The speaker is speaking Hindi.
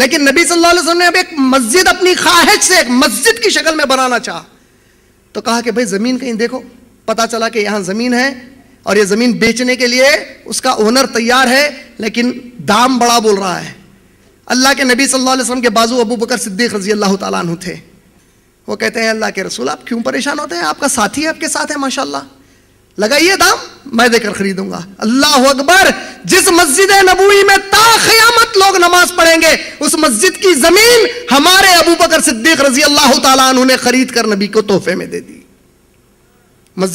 लेकिन नबी सल्लल्लाहु अलैहि वसल्लम ने अब एक मस्जिद अपनी ख्वाहिश से एक मस्जिद की शक्ल में बनाना चाह तो कहा कि भाई ज़मीन कहीं देखो पता चला कि यहां ज़मीन है और ये ज़मीन बेचने के लिए उसका ओनर तैयार है लेकिन दाम बड़ा बोल रहा है अल्लाह के नबी सल्लल्लाहु अलैहि वसल्लम के बाजू अबू बकर सिद्दीक रजी अल्लाह तु थे वो कहते हैं अल्लाह के रसूल आप क्यों परेशान होते हैं आपका साथी है आपके साथ है माशाल्लाह लगाइए दाम मैं देकर खरीदूंगा अल्लाह अकबर जिस मस्जिद नबूई में नमाज पढ़ेंगे उस मस्जिद की जमीन हमारे अबू बकर सिद्दीक रजी अल्लाह तु ने खरीद कर नबी को तोहफे में दे दी मस्जिद